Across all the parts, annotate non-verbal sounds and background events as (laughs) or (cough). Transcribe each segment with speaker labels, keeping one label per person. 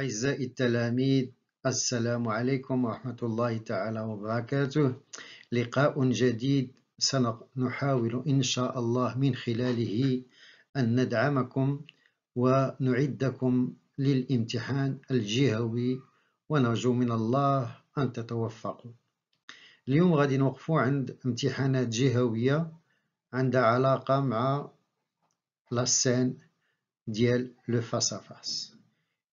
Speaker 1: أعزائي التلاميذ السلام عليكم ورحمة الله تعالى وبركاته لقاء جديد سنحاول إن شاء الله من خلاله أن ندعمكم ونعدكم للامتحان الجهوي ونرجو من الله أن تتوفقوا اليوم غادي نوقفوا عند امتحانات جهوية عندها علاقة مع لاسين ديال لو فاس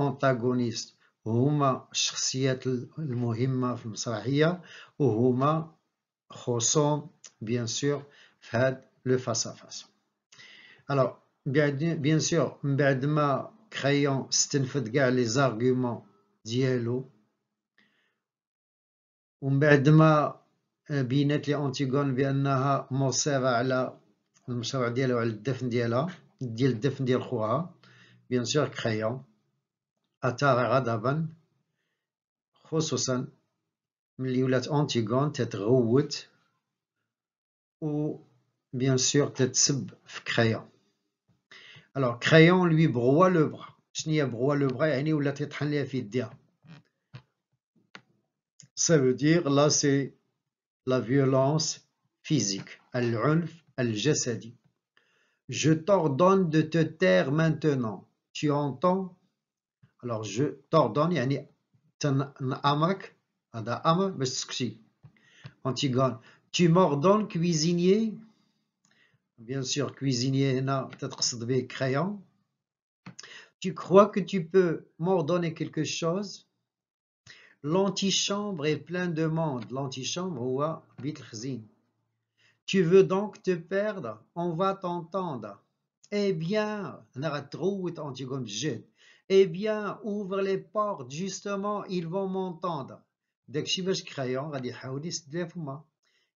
Speaker 1: اونتاغونيست هما الشخصيات المهمة في المسرحية وهما خصوم بيان سور في هاد لو فاس فاس الوغ بيان سور من بعد ما كريون استنفد كاع لي زارغومون ديالو ومن بعد ما بينات لي اونتيغون بانها مصيره على المشروع ديالها وعلى الدفن ديالها ديال الدفن ديال خوها بيان سور كريون À Radavan Khososan, Lioulet Antigon, Tetrouut, ou bien sûr Tetsub, Crayon. Alors, Crayon lui broie le bras. Je n'y le bras, et ni Ça veut dire, là, c'est la violence physique. Al-Unf, Al-Jassadi. Je t'ordonne de te taire maintenant. Tu entends? Alors, je t'ordonne, يعني تنأمرك هذا Antigone, tu m'ordonnes cuisinier. Bien sûr, cuisinier هنا تتقصد crayon. Tu crois que tu peux m'ordonner quelque chose L'antichambre est pleine de monde. L'antichambre هو بيت Tu veux donc te perdre On va t'entendre. Eh bien, a trouvé Antigone jette eh bien, ouvre les portes, justement, ils vont m'entendre. Dakshi Crayon a dit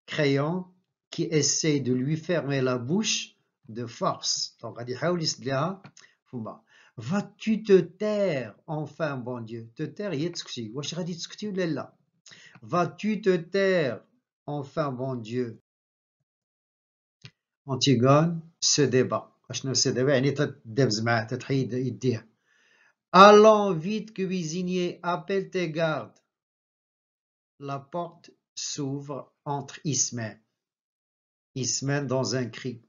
Speaker 1: Crayon qui essaie de lui fermer la bouche de force. Donc, a fuma Vas-tu te taire, enfin, bon Dieu Te taire, yetskti. Wash ou « là. Vas-tu te taire, enfin, bon Dieu Antigone ce débat. je ne sais يعني تدب زمعة un débat. Allons vite, cuisinier, appelle tes gardes. La porte s'ouvre entre Ismène. Ismène dans un cri.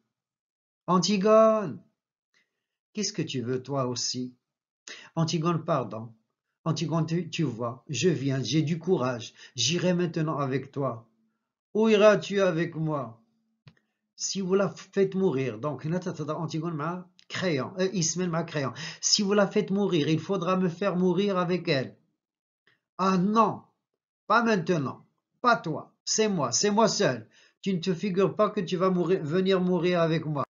Speaker 1: Antigone Qu'est-ce que tu veux toi aussi Antigone, pardon. Antigone, tu, vois, je viens, j'ai du courage, j'irai maintenant avec toi. Où iras-tu avec moi Si vous la faites mourir, donc Antigone, crayon, euh, Ismaël m'a crayon. Si vous la faites mourir, il faudra me faire mourir avec elle. Ah non, pas maintenant, pas toi, c'est moi, c'est moi seul. Tu ne te figures pas que tu vas venir mourir avec moi.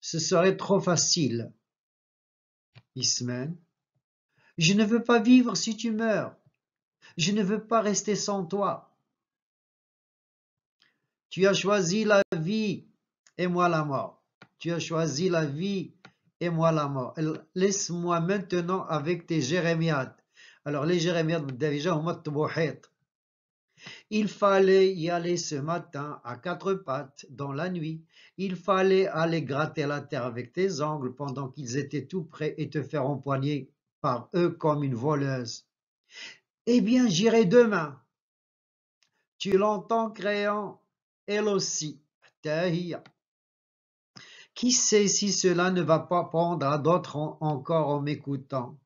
Speaker 1: Ce serait trop facile. Ismaël, je ne veux pas vivre si tu meurs. Je ne veux pas rester sans toi. Tu as choisi la vie et moi la mort. Tu as choisi la vie et moi la mort. Laisse-moi maintenant avec tes jérémiades. Alors les jérémiades, déjà, il fallait y aller ce matin à quatre pattes dans la nuit. Il fallait aller gratter la terre avec tes ongles pendant qu'ils étaient tout prêts et te faire empoigner par eux comme une voleuse. Eh bien, j'irai demain. Tu l'entends créant, elle aussi. Qui sait si cela ne va pas prendre à d'autres encore en m'écoutant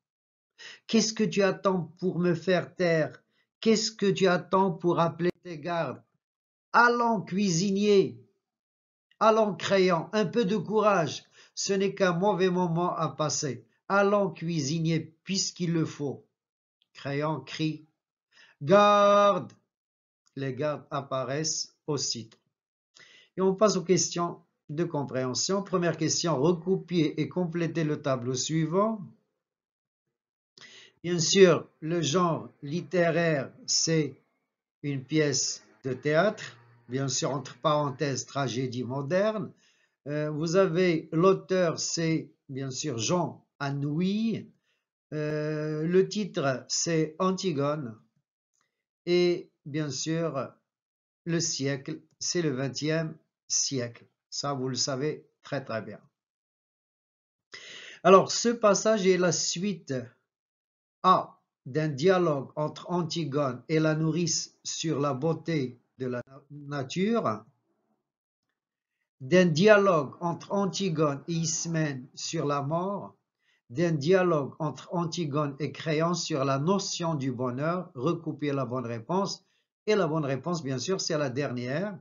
Speaker 1: Qu'est-ce que tu attends pour me faire taire Qu'est-ce que tu attends pour appeler tes gardes Allons, cuisinier Allons, créant, un peu de courage Ce n'est qu'un mauvais moment à passer. Allons, cuisinier, puisqu'il le faut. Créant crie Garde Les gardes apparaissent aussitôt. Et on passe aux questions de compréhension. Première question, recopier et compléter le tableau suivant. Bien sûr, le genre littéraire, c'est une pièce de théâtre, bien sûr, entre parenthèses, tragédie moderne. Euh, vous avez l'auteur, c'est bien sûr Jean Anouilh. Euh, le titre, c'est Antigone. Et bien sûr, le siècle, c'est le 20e siècle. Ça, vous le savez très très bien. Alors, ce passage est la suite A d'un dialogue entre Antigone et la nourrice sur la beauté de la nature, d'un dialogue entre Antigone et Ismène sur la mort, d'un dialogue entre Antigone et Créon sur la notion du bonheur, recouper la bonne réponse, et la bonne réponse, bien sûr, c'est la dernière,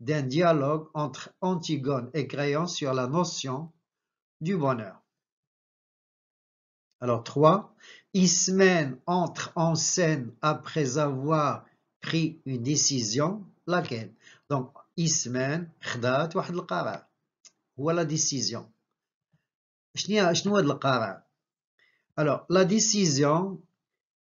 Speaker 1: d'un dialogue entre Antigone et Créon sur la notion du bonheur. Alors 3. Ismène entre en scène après avoir pris une décision, laquelle Donc Ismène, khdat al Voilà la décision. Alors la décision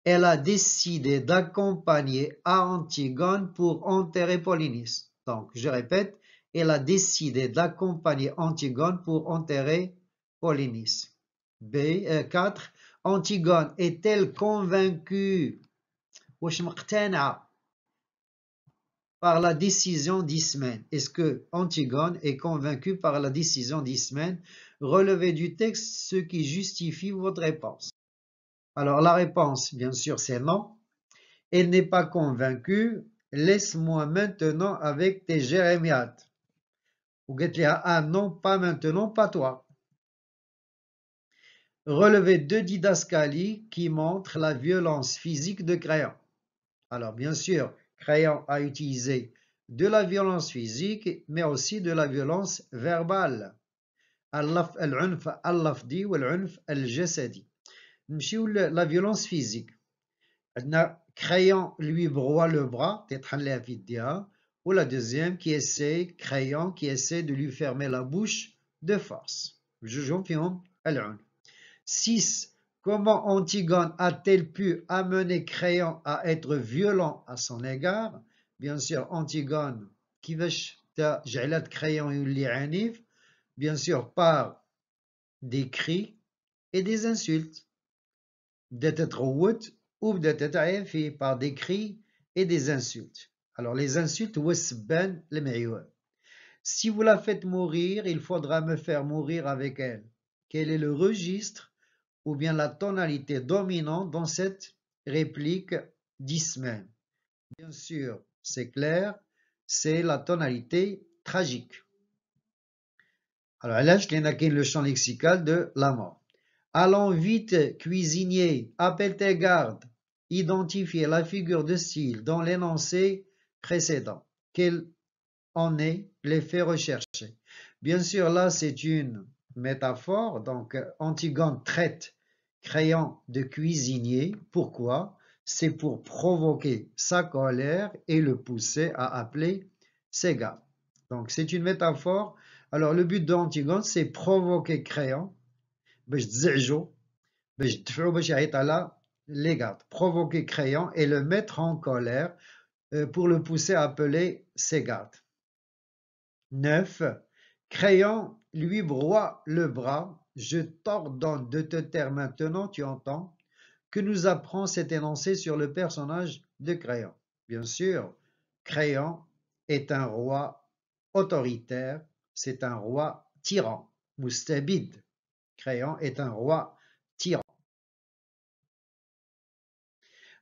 Speaker 1: elle a décidé d'accompagner Antigone pour enterrer Polynice. Donc, je répète, elle a décidé d'accompagner Antigone pour enterrer Polynice. Euh, B4. Antigone est-elle convaincue par la décision d'Ismène Est-ce que Antigone est convaincue par la décision d'Ismène Relevez du texte ce qui justifie votre réponse. Alors la réponse, bien sûr, c'est non. Elle n'est pas convaincue Laisse-moi maintenant avec tes jérémiades. Ou ah non, pas maintenant, pas toi. Relevez deux didascalies qui montrent la violence physique de Crayon. Alors bien sûr, Crayon a utilisé de la violence physique, mais aussi de la violence verbale. la violence physique crayon lui broie le bras, ou la deuxième qui essaie, crayon qui essaie de lui fermer la bouche de force. 6. Comment Antigone a-t-elle pu amener Crayon à être violent à son égard Bien sûr, Antigone, qui جعلت Crayon يولي عنيف Bien sûr, par des cris et des insultes ou par des cris et des insultes. Alors les insultes, si vous la faites mourir, il faudra me faire mourir avec elle. Quel est le registre ou bien la tonalité dominante dans cette réplique d'Ismaël Bien sûr, c'est clair, c'est la tonalité tragique. Alors là, je t'ai le champ lexical de la mort. Allons vite, cuisinier, appelle tes gardes identifier la figure de style dans l'énoncé précédent. Quel en est l'effet recherché Bien sûr, là, c'est une métaphore. Donc, Antigone traite créant de cuisinier. Pourquoi C'est pour provoquer sa colère et le pousser à appeler ses gars. Donc, c'est une métaphore. Alors, le but d'Antigone, c'est provoquer créant gardes, provoquer Créon et le mettre en colère euh, pour le pousser à appeler gardes 9. Créon lui broie le bras. Je t'ordonne de te taire maintenant, tu entends Que nous apprend cet énoncé sur le personnage de Créon Bien sûr, Créon est un roi autoritaire, c'est un roi tyran, Moustabid. Créon est un roi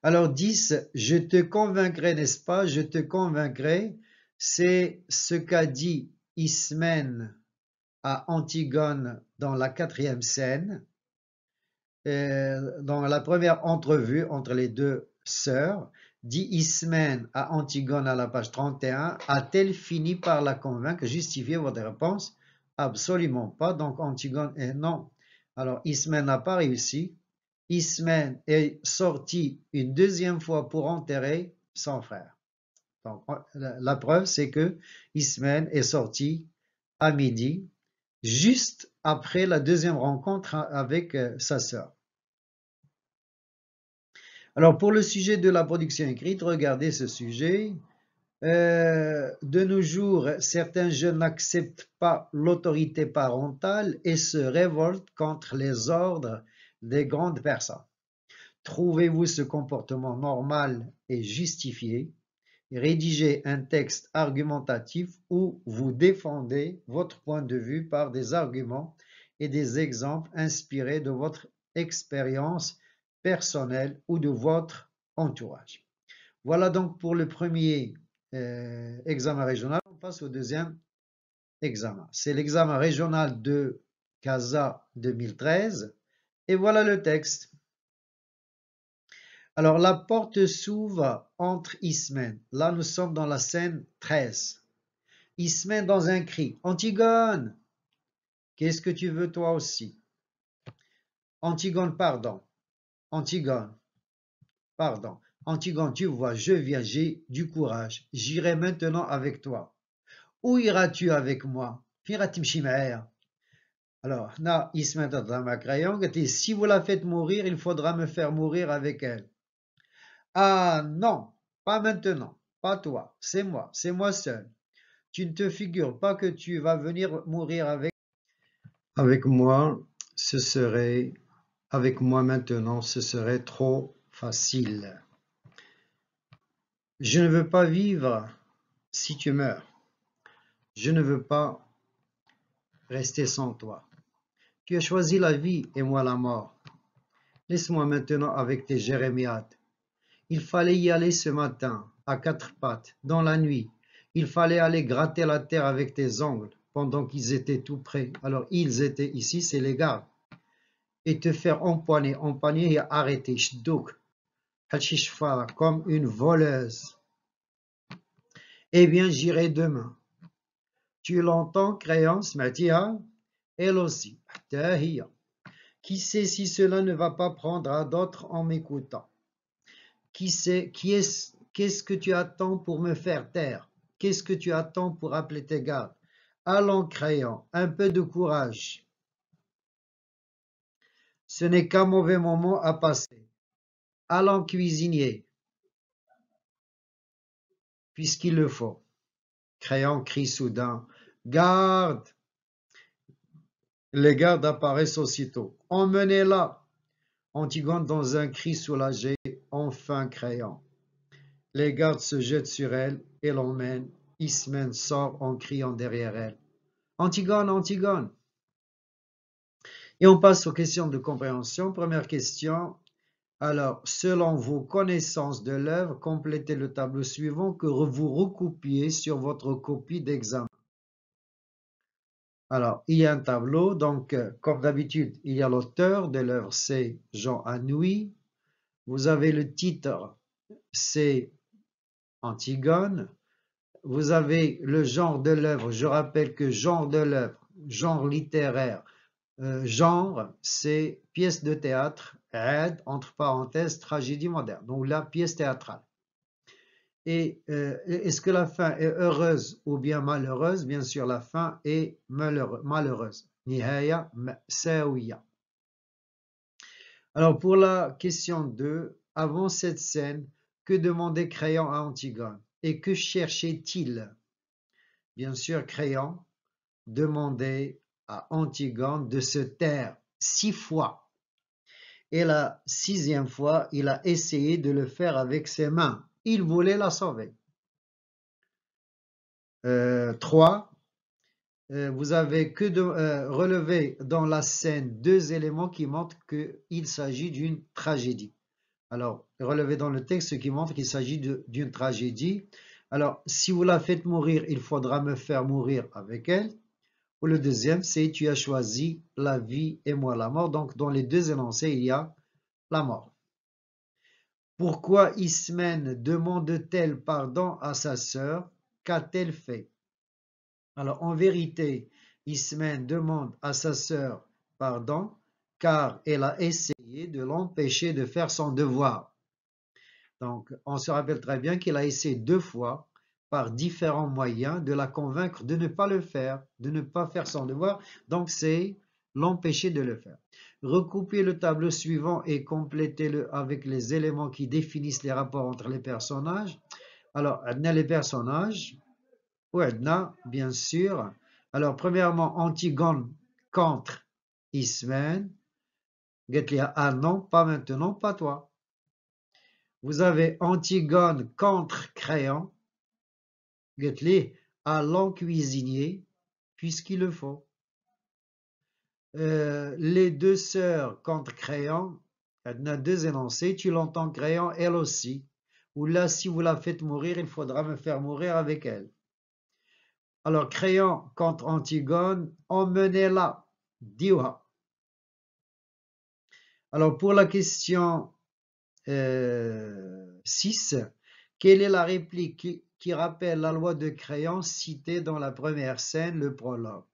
Speaker 1: Alors 10, je te convaincrai, n'est-ce pas Je te convaincrai, c'est ce qu'a dit Ismène à Antigone dans la quatrième scène, euh, dans la première entrevue entre les deux sœurs, dit Ismène à Antigone à la page 31, a-t-elle fini par la convaincre Justifiez votre réponse Absolument pas. Donc Antigone est euh, non. Alors Ismène n'a pas réussi Ismaël est sorti une deuxième fois pour enterrer son frère. la, preuve, c'est que Ismène est sorti à midi, juste après la deuxième rencontre avec euh, sa sœur. Alors, pour le sujet de la production écrite, regardez ce sujet. Euh, de nos jours, certains jeunes n'acceptent pas l'autorité parentale et se révoltent contre les ordres des grandes personnes. Trouvez-vous ce comportement normal et justifié Rédigez un texte argumentatif où vous défendez votre point de vue par des arguments et des exemples inspirés de votre expérience personnelle ou de votre entourage. Voilà donc pour le premier euh, examen régional. On passe au deuxième examen. C'est l'examen régional de CASA 2013 et voilà le texte. Alors, la porte s'ouvre entre Ismène. Là, nous sommes dans la scène 13. Ismène dans un cri. Antigone, qu'est-ce que tu veux toi aussi Antigone, pardon. Antigone, pardon. Antigone, tu vois, je viens, j'ai du courage. J'irai maintenant avec toi. Où iras-tu avec moi alors, Na Krayong et si vous la faites mourir, il faudra me faire mourir avec elle. Ah non, pas maintenant, pas toi, c'est moi, c'est moi seul. Tu ne te figures pas que tu vas venir mourir avec avec moi, ce serait avec moi maintenant, ce serait trop facile. Je ne veux pas vivre si tu meurs. Je ne veux pas rester sans toi. Tu as choisi la vie et moi la mort. Laisse-moi maintenant avec tes jérémiades. Il fallait y aller ce matin, à quatre pattes, dans la nuit. Il fallait aller gratter la terre avec tes ongles, pendant qu'ils étaient tout prêts. Alors ils étaient ici, c'est les gars. Et te faire empoigner, empoigner et arrêter. Shdouk. Comme une voleuse. Eh bien, j'irai demain. Tu l'entends, créance, Mathia Elle aussi. Qui sait si cela ne va pas prendre à d'autres en m'écoutant Qui sait, qui est Qu'est-ce que tu attends pour me faire taire Qu'est-ce que tu attends pour appeler tes gardes Allons, créant, un peu de courage. Ce n'est qu'un mauvais moment à passer. Allons, cuisinier, puisqu'il le faut. Crayon crie soudain Garde les gardes apparaissent aussitôt. Emmenez-la Antigone, dans un cri soulagé, enfin créant. Les gardes se jettent sur elle et l'emmènent. Ismène sort en criant derrière elle. Antigone, Antigone Et on passe aux questions de compréhension. Première question. Alors, selon vos connaissances de l'œuvre, complétez le tableau suivant que vous recoupiez sur votre copie d'examen. Alors, il y a un tableau, donc euh, comme d'habitude, il y a l'auteur de l'œuvre, c'est Jean Anoui. Vous avez le titre, c'est Antigone. Vous avez le genre de l'œuvre, je rappelle que genre de l'œuvre, genre littéraire, euh, genre, c'est pièce de théâtre, aide, entre parenthèses, tragédie moderne, donc la pièce théâtrale. Euh, et est-ce que la fin est heureuse ou bien malheureuse Bien sûr, la fin est malheureuse. Nihaya saouya Alors pour la question 2, avant cette scène, que demandait Créon à Antigone et que cherchait-il Bien sûr, Créon demandait à Antigone de se taire six fois. Et la sixième fois, il a essayé de le faire avec ses mains il voulait la sauver. Euh, trois, euh, vous avez que de, euh, relever dans la scène deux éléments qui montrent qu'il s'agit d'une tragédie. Alors, relevez dans le texte ce qui montre qu'il s'agit d'une tragédie. Alors, si vous la faites mourir, il faudra me faire mourir avec elle. Ou le deuxième, c'est tu as choisi la vie et moi la mort. Donc, dans les deux énoncés, il y a la mort. Pourquoi Ismène demande-t-elle pardon à sa sœur Qu'a-t-elle fait Alors en vérité, Ismène demande à sa sœur pardon car elle a essayé de l'empêcher de faire son devoir. Donc on se rappelle très bien qu'il a essayé deux fois par différents moyens de la convaincre de ne pas le faire, de ne pas faire son devoir. Donc c'est l'empêcher de le faire. Recoupez le tableau suivant et complétez-le avec les éléments qui définissent les rapports entre les personnages. Alors, Adna, les personnages. Oui, Adna, bien sûr. Alors, premièrement, Antigone contre Ismène. Getlia, ah non, pas maintenant, pas toi. Vous avez Antigone contre Créon. Getli allons ah, cuisinier, puisqu'il le faut. Euh, les deux sœurs contre Créon, Adna deux énoncés, tu l'entends Créon, elle aussi. Ou là, si vous la faites mourir, il faudra me faire mourir avec elle. Alors, Créon contre Antigone, emmenez-la, diwa. Alors, pour la question euh, six, 6, quelle est la réplique qui, qui rappelle la loi de Créon citée dans la première scène, le prologue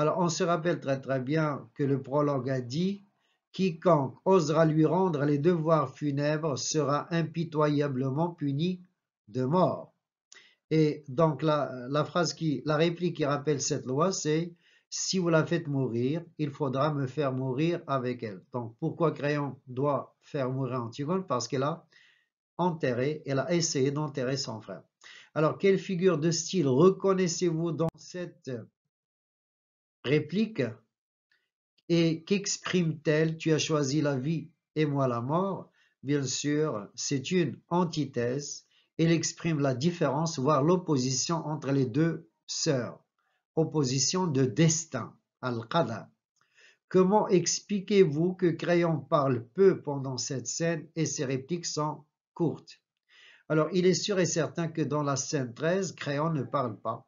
Speaker 1: alors on se rappelle très très bien que le prologue a dit « Quiconque osera lui rendre les devoirs funèbres sera impitoyablement puni de mort ». Et donc la, la, phrase qui, la réplique qui rappelle cette loi, c'est si vous la faites mourir, il faudra me faire mourir avec elle. Donc pourquoi Créon doit faire mourir Antigone Parce qu'elle a enterré, elle a essayé d'enterrer son frère. Alors quelle figure de style reconnaissez-vous dans cette Réplique: Et qu'exprime-t-elle: Tu as choisi la vie et moi la mort? Bien sûr, c'est une antithèse, elle exprime la différence voire l'opposition entre les deux sœurs, opposition de destin, al-qadha. Comment expliquez-vous que Crayon parle peu pendant cette scène et ses répliques sont courtes? Alors, il est sûr et certain que dans la scène 13, Crayon ne parle pas.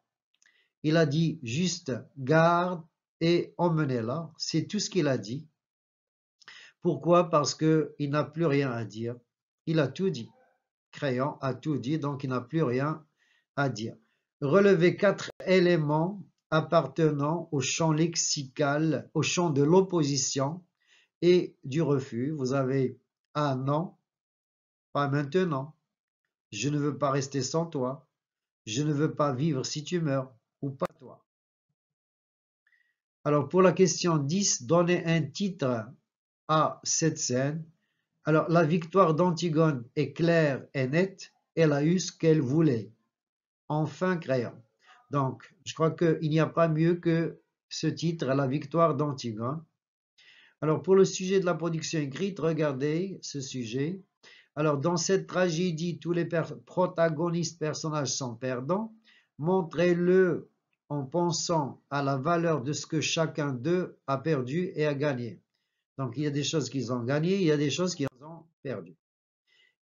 Speaker 1: Il a dit juste garde et emmenez-la. C'est tout ce qu'il a dit. Pourquoi Parce qu'il n'a plus rien à dire. Il a tout dit. Créant a tout dit, donc il n'a plus rien à dire. Relevez quatre éléments appartenant au champ lexical, au champ de l'opposition et du refus. Vous avez un « non, pas maintenant. Je ne veux pas rester sans toi. Je ne veux pas vivre si tu meurs. Alors pour la question 10, donner un titre à cette scène. Alors la victoire d'Antigone est claire et nette, elle a eu ce qu'elle voulait. Enfin créant. Donc je crois qu'il n'y a pas mieux que ce titre, la victoire d'Antigone. Alors pour le sujet de la production écrite, regardez ce sujet. Alors dans cette tragédie, tous les protagonistes personnages sont perdants. Montrez-le en pensant à la valeur de ce que chacun d'eux a perdu et a gagné. Donc il y a des choses qu'ils ont gagnées, il y a des choses qu'ils ont perdues.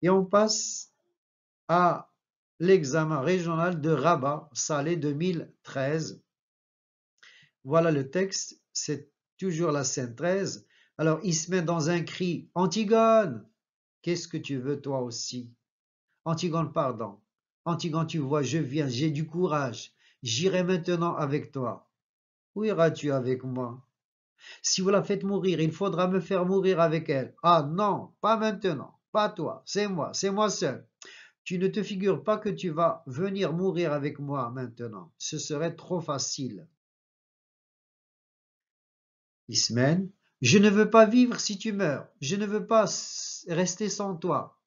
Speaker 1: Et on passe à l'examen régional de Rabat, Salé 2013. Voilà le texte, c'est toujours la scène 13. Alors il se met dans un cri, Antigone, qu'est-ce que tu veux toi aussi Antigone, pardon. Antigone, tu vois, je viens, j'ai du courage. J'irai maintenant avec toi. Où iras-tu avec moi Si vous la faites mourir, il faudra me faire mourir avec elle. Ah non, pas maintenant, pas toi, c'est moi, c'est moi seul. Tu ne te figures pas que tu vas venir mourir avec moi maintenant. Ce serait trop facile. Ismène, je ne veux pas vivre si tu meurs. Je ne veux pas rester sans toi.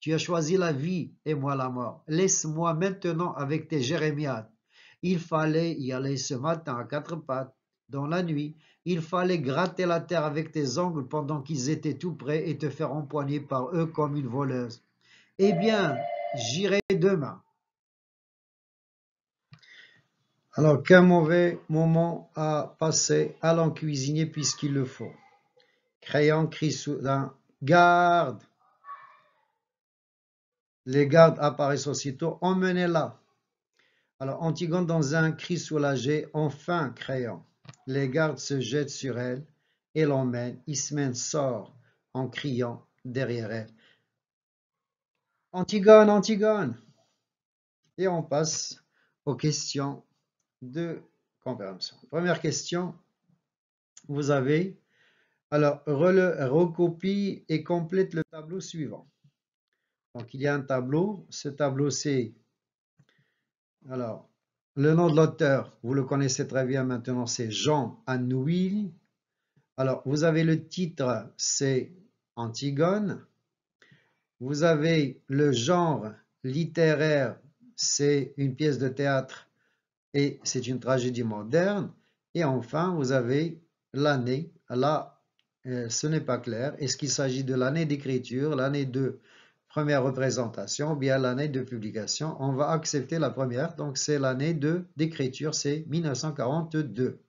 Speaker 1: Tu as choisi la vie et moi la mort. Laisse-moi maintenant avec tes jérémiades. Il fallait y aller ce matin à quatre pattes, dans la nuit. Il fallait gratter la terre avec tes ongles pendant qu'ils étaient tout près et te faire empoigner par eux comme une voleuse. Eh bien, j'irai demain. Alors qu'un mauvais moment a passé, allons cuisiner puisqu'il le faut. Crayon crie soudain, garde Les gardes apparaissent aussitôt, emmenez-la alors Antigone, dans un cri soulagé, enfin créant, les gardes se jettent sur elle et l'emmènent. Ismène sort en criant derrière elle. Antigone, Antigone Et on passe aux questions de compréhension. Première question, vous avez, alors, recopie et complète le tableau suivant. Donc, il y a un tableau. Ce tableau, c'est alors, le nom de l'auteur, vous le connaissez très bien maintenant, c'est Jean Anouilh. Alors, vous avez le titre, c'est Antigone. Vous avez le genre littéraire, c'est une pièce de théâtre et c'est une tragédie moderne. Et enfin, vous avez l'année. Là, euh, ce n'est pas clair. Est-ce qu'il s'agit de l'année d'écriture, l'année de première représentation, bien l'année de publication, on va accepter la première, donc c'est l'année de d'écriture, c'est 1942.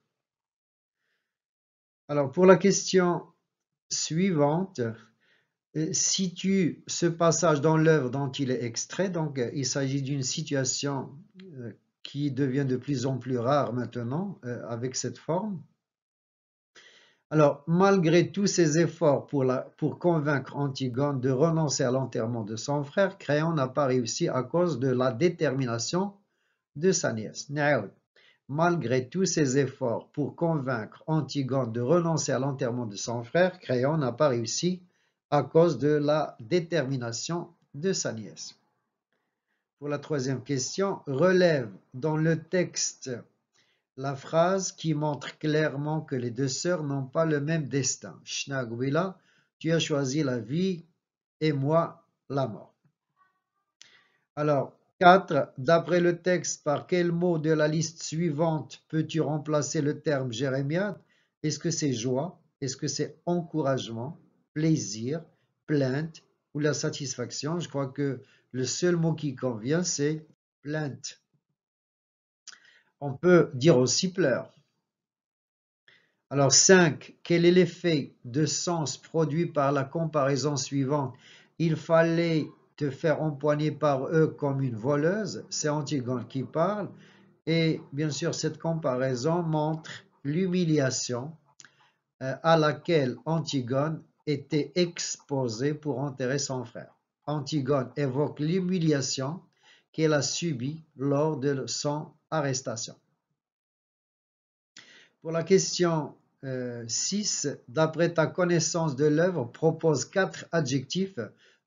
Speaker 1: Alors pour la question suivante, euh, situe ce passage dans l'œuvre dont il est extrait, donc euh, il s'agit d'une situation euh, qui devient de plus en plus rare maintenant avec cette forme. Alors, malgré tous ses efforts pour, convaincre Antigone de renoncer à l'enterrement de son frère, Créon n'a pas réussi à cause de la détermination de sa nièce. Malgré tous ses efforts pour convaincre Antigone de renoncer à l'enterrement de son frère, Créon n'a pas réussi à cause de la détermination de sa nièce. Pour la troisième question, relève dans le texte la phrase qui montre clairement que les deux sœurs n'ont pas le même destin. Gwila, tu as choisi la vie et moi la mort. Alors, 4. D'après le texte, par quel mot de la liste suivante peux-tu remplacer le terme Jérémiade Est-ce que c'est joie Est-ce que c'est encouragement Plaisir Plainte Ou la satisfaction Je crois que le seul mot qui convient, c'est plainte. On peut dire aussi pleure. Alors 5. Quel est l'effet de sens produit par la comparaison suivante Il fallait te faire empoigner par eux comme une voleuse. C'est Antigone qui parle. Et bien sûr, cette comparaison montre l'humiliation euh, à laquelle Antigone était exposée pour enterrer son frère. Antigone évoque l'humiliation qu'elle a subie lors de son arrestation. Pour la question 6, euh, d'après ta connaissance de l'œuvre, propose quatre adjectifs,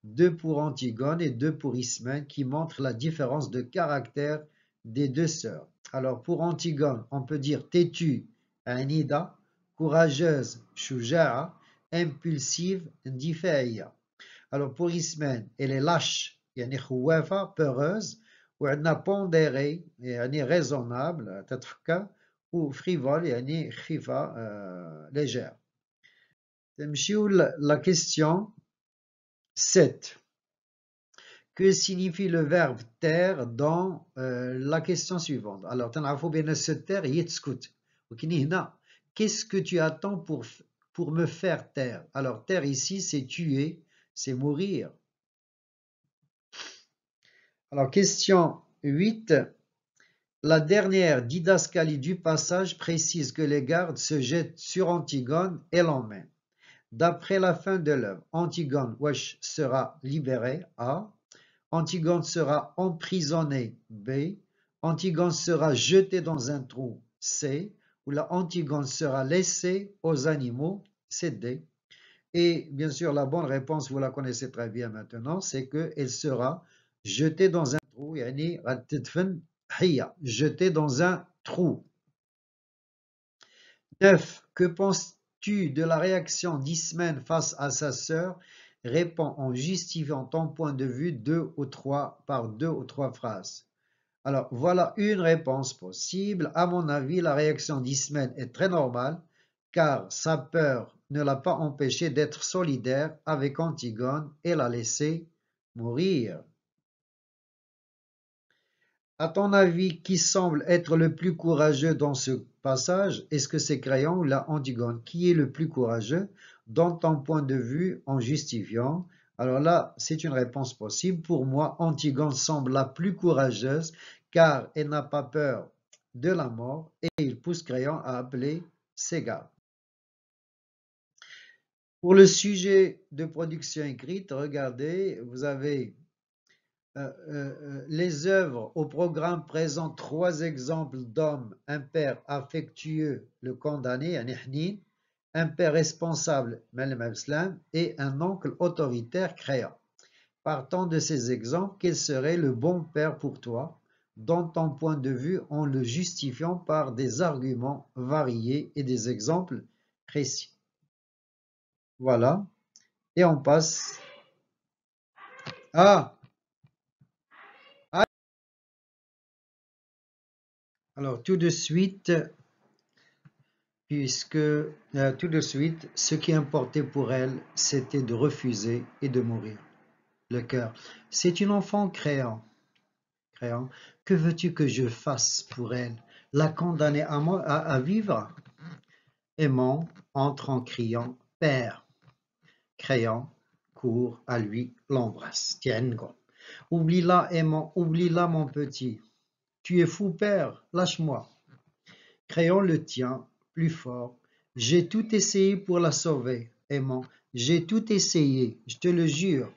Speaker 1: deux pour Antigone et deux pour Ismène, qui montrent la différence de caractère des deux sœurs. Alors pour Antigone, on peut dire têtue, Anida, courageuse, Shuja'a, impulsive, Ndifeya. Alors pour Ismène, elle est lâche, yani peureuse, un pondéré يعني raisonnable ou و frivole يعني خفيفة euh, légère la question 7 Que signifie le verbe terre dans euh, la question suivante Alors, تنعرفوا se taire هي qu'est-ce que tu attends pour, pour me faire terre Alors, terre ici, c'est tuer, c'est mourir. Alors, question 8. La dernière didascalie du passage précise que les gardes se jettent sur Antigone et l'emmènent. D'après la fin de l'œuvre, Antigone sera libérée, A. Antigone sera emprisonnée, B. Antigone sera jetée dans un trou C. Ou la Antigone sera laissée aux animaux D. Et bien sûr, la bonne réponse, vous la connaissez très bien maintenant, c'est qu'elle sera Jeter dans un trou, dans un trou. 9. Que penses-tu de la réaction d'Ismen face à sa sœur Réponds en justifiant ton point de vue deux ou trois, par deux ou trois phrases. Alors, voilà une réponse possible. À mon avis, la réaction d'Ismen est très normale, car sa peur ne l'a pas empêché d'être solidaire avec Antigone et l'a laissé mourir. À ton avis, qui semble être le plus courageux dans ce passage Est-ce que c'est Crayon ou la Antigone Qui est le plus courageux dans ton point de vue en justifiant Alors là, c'est une réponse possible. Pour moi, Antigone semble la plus courageuse car elle n'a pas peur de la mort et il pousse Crayon à appeler ses gars. Pour le sujet de production écrite, regardez, vous avez euh, euh, euh, les œuvres au programme présentent trois exemples d'hommes, un père affectueux, le condamné, un un père responsable, et un oncle autoritaire, créant. Partant de ces exemples, quel serait le bon père pour toi, dans ton point de vue, en le justifiant par des arguments variés et des exemples précis Voilà. Et on passe Ah Alors tout de suite, puisque euh, tout de suite, ce qui importait pour elle, c'était de refuser et de mourir. Le cœur. C'est une enfant créant. créant. Que veux-tu que je fasse pour elle La condamner à, vivre Aimant entre en criant « Père ». Créant court à lui, l'embrasse. go. Oublie-la, aimant, oublie-la, mon petit. Tu es fou, père, lâche-moi. Créons le tien, plus fort. J'ai tout essayé pour la sauver, aimant. J'ai tout essayé, je te le jure.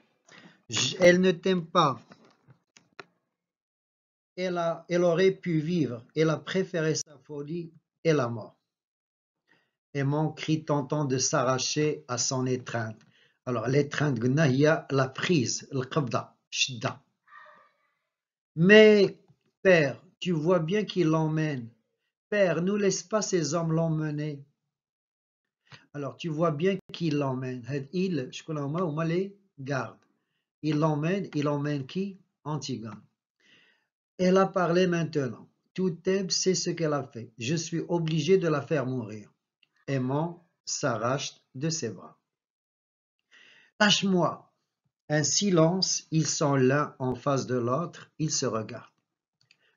Speaker 1: Elle ne t'aime pas. Elle, a, elle aurait pu vivre. Elle a préféré sa folie et la mort. Aimant crie tentant de s'arracher à son étreinte. Alors, l'étreinte, la prise, le qabda, shda. Mais Père, tu vois bien qu'il l'emmène. Père, ne laisse pas ces hommes l'emmener. Alors, tu vois bien qu'il l'emmène. Hein, il, je garde. Il l'emmène, il emmène qui Antigone. Elle a parlé maintenant. Tout Thèbes sait ce qu'elle a fait. Je suis obligé de la faire mourir. Aimant s'arrache de ses bras. Lâche-moi. Un silence, ils sont l'un en face de l'autre, ils se regardent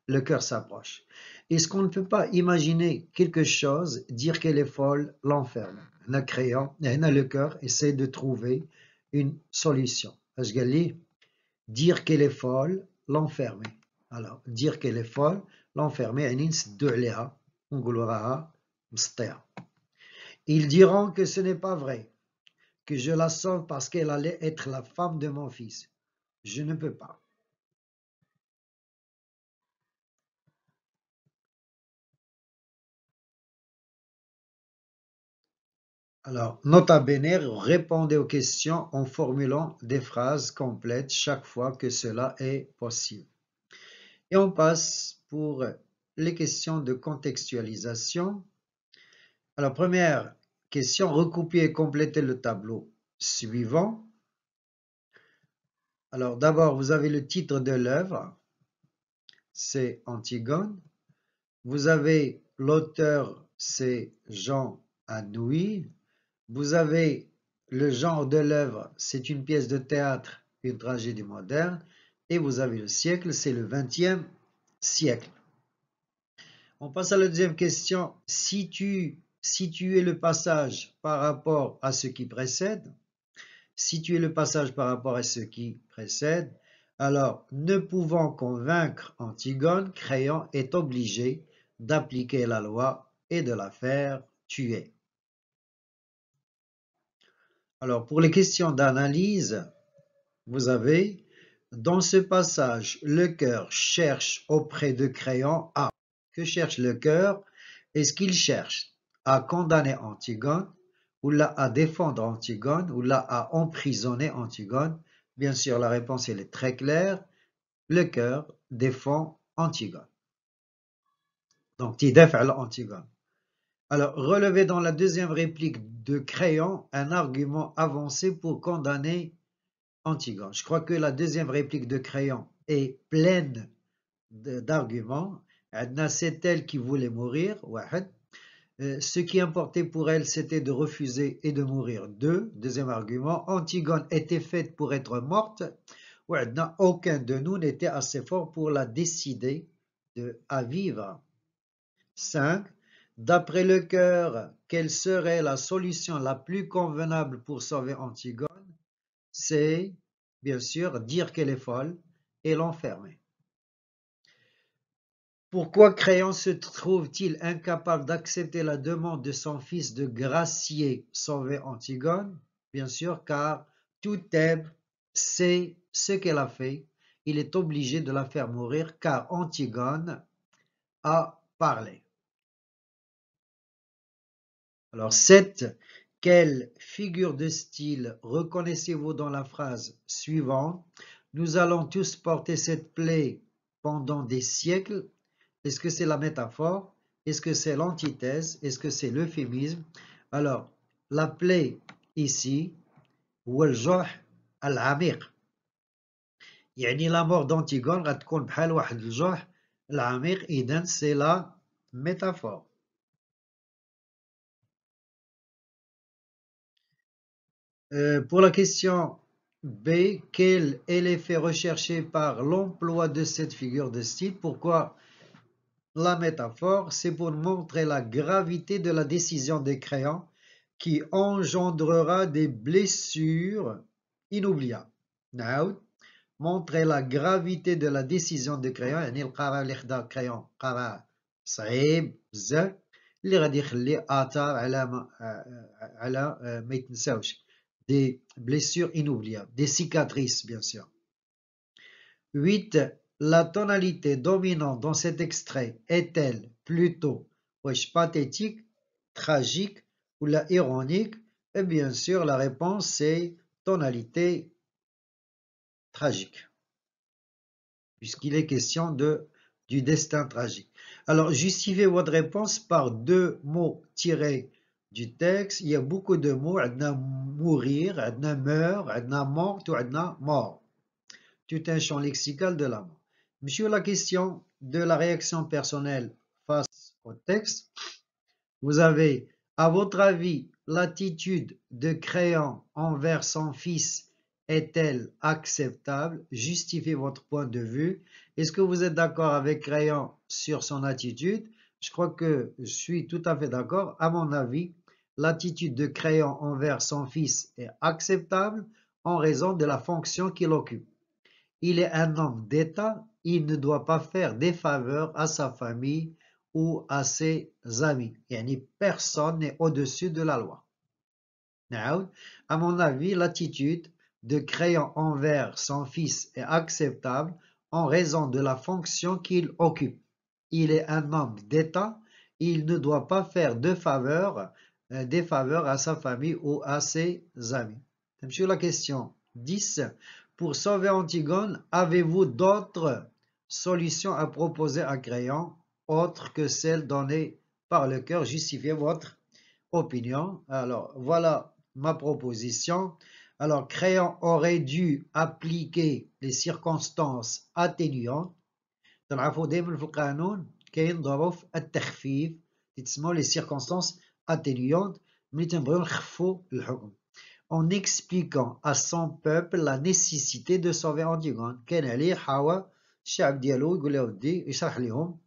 Speaker 1: le cœur s'approche. Est-ce qu'on ne peut pas imaginer quelque chose, dire qu'elle est folle, l'enfermer Le créant, (laughs) le cœur essaie de trouver une solution. Dire qu'elle est folle, l'enfermer. Alors, dire qu'elle est folle, l'enfermer, ils diront que ce n'est pas vrai, que je la sauve parce qu'elle allait être la femme de mon fils. Je ne peux pas. Alors, Nota Bene répondez aux questions en formulant des phrases complètes chaque fois que cela est possible. Et on passe pour les questions de contextualisation. Alors, première question, recoupez et complétez le tableau suivant. Alors, d'abord, vous avez le titre de l'œuvre, c'est Antigone. Vous avez l'auteur, c'est Jean Anouilh. Vous avez le genre de l'œuvre, c'est une pièce de théâtre, une tragédie moderne, et vous avez le siècle, c'est le 20e siècle. On passe à la deuxième question. Si tu es le passage par rapport à ce qui précède, situer le passage par rapport à ce qui précède, alors ne pouvant convaincre Antigone, Créon est obligé d'appliquer la loi et de la faire tuer. Alors, pour les questions d'analyse, vous avez dans ce passage, le cœur cherche auprès de Créon à. Que cherche le cœur Est-ce qu'il cherche à condamner Antigone ou là à défendre Antigone ou là à emprisonner Antigone Bien sûr, la réponse est très claire. Le cœur défend Antigone. Donc, il défend Antigone. Alors, relevez dans la deuxième réplique de Crayon un argument avancé pour condamner Antigone. Je crois que la deuxième réplique de Crayon est pleine d'arguments. Adna, c'est elle qui voulait mourir, euh, ce qui importait pour elle, c'était de refuser et de mourir. Deux, deuxième argument, Antigone était faite pour être morte. aucun de nous n'était assez fort pour la décider de, à vivre. Cinq, d'après le cœur, quelle serait la solution la plus convenable pour sauver Antigone C'est, bien sûr, dire qu'elle est folle et l'enfermer. Pourquoi Créon se trouve-t-il incapable d'accepter la demande de son fils de gracier sauver Antigone Bien sûr, car tout Thèbes sait ce qu'elle a fait. Il est obligé de la faire mourir car Antigone a parlé. Alors 7. Quelle figure de style reconnaissez-vous dans la phrase suivante Nous allons tous porter cette plaie pendant des siècles. Est-ce que c'est la métaphore Est-ce que c'est l'antithèse Est-ce que c'est l'euphémisme Alors, la plaie ici, الجرح العميق يعني la mort d'Antigone غتكون la واحد الجرح العميق C'est la métaphore. Euh, pour la question B, quel est l'effet recherché par l'emploi de cette figure de style Pourquoi la métaphore C'est pour montrer la gravité de la décision des créants qui engendrera des blessures inoubliables. montrer la gravité de la décision des créants, يعني des blessures inoubliables, des cicatrices bien sûr. 8. La tonalité dominante dans cet extrait est-elle plutôt pathétique, tragique ou la ironique Et eh bien sûr, la réponse est tonalité tragique, puisqu'il est question du destin tragique. Alors, justifiez votre réponse par deux mots tirés du texte, il y a beaucoup de mots, adna mourir, adna meurt, adna adna mort. Tout un champ lexical de la mort. Monsieur, la question de la réaction personnelle face au texte, vous avez, à votre avis, l'attitude de créant envers son fils est-elle acceptable Justifiez votre point de vue. Est-ce que vous êtes d'accord avec Créant sur son attitude Je crois que je suis tout à fait d'accord. À mon avis, L'attitude de Créon envers son fils est acceptable en raison de la fonction qu'il occupe. Il est un homme d'État, il ne doit pas faire des faveurs à sa famille ou à ses amis. Yani personne n'est au-dessus de la loi. Now, à mon avis, l'attitude de Créon envers son fils est acceptable en raison de la fonction qu'il occupe. Il est un homme d'État, il ne doit pas faire de faveurs euh, des faveurs à sa famille ou à ses amis. Sur la question 10, pour sauver Antigone, avez-vous d'autres solutions à proposer à Créon, autres que celles données par le cœur Justifiez votre opinion. Alors, voilà ma proposition. Alors, Créon aurait dû appliquer les circonstances atténuantes. les circonstances y a un brin le en expliquant à son peuple la nécessité de sauver Antigone. كان عليه حاول الشعب ديالو يقول il ودي يشرح لهم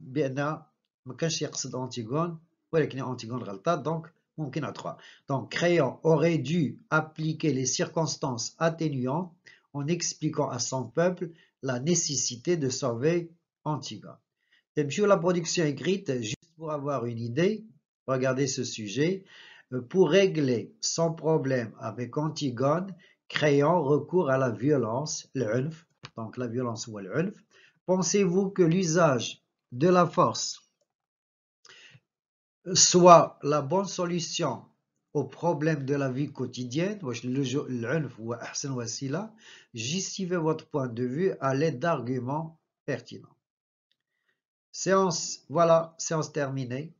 Speaker 1: بان ما كانش يقصد Antigone, ولكن أنتيغون y a ممكن أدخل donc Donc Créon aurait dû appliquer les circonstances atténuantes en expliquant à son peuple la nécessité de sauver Antigone. T'aimes la production écrite juste pour avoir une idée Regardez ce sujet, euh, pour régler son problème avec Antigone, créant recours à la violence, l'unf, donc la violence ou l'unf, pensez-vous que l'usage de la force soit la bonne solution au problème de la vie quotidienne, justifiez votre point de vue à l'aide d'arguments pertinents. Séance, voilà, séance terminée.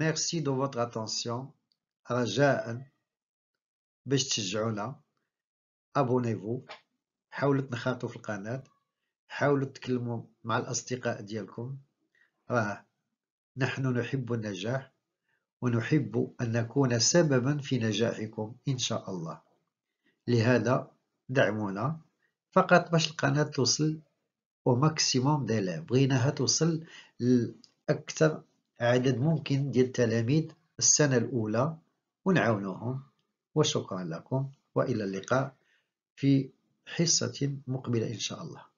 Speaker 1: ميرسي دو فوتغ اتونسيون رجاءً باش تشجعونا ابونيفو حاولوا تنخرطوا في القناة حاولوا تكلموا مع الأصدقاء ديالكم راه نحن نحب النجاح ونحب أن نكون سببا في نجاحكم إن شاء الله لهذا دعمونا فقط باش القناة توصل وماكسيموم ديلا بغيناها توصل لأكثر عدد ممكن ديال التلاميذ السنة الأولى ونعاونوهم وشكرا لكم وإلى اللقاء في حصة مقبلة إن شاء الله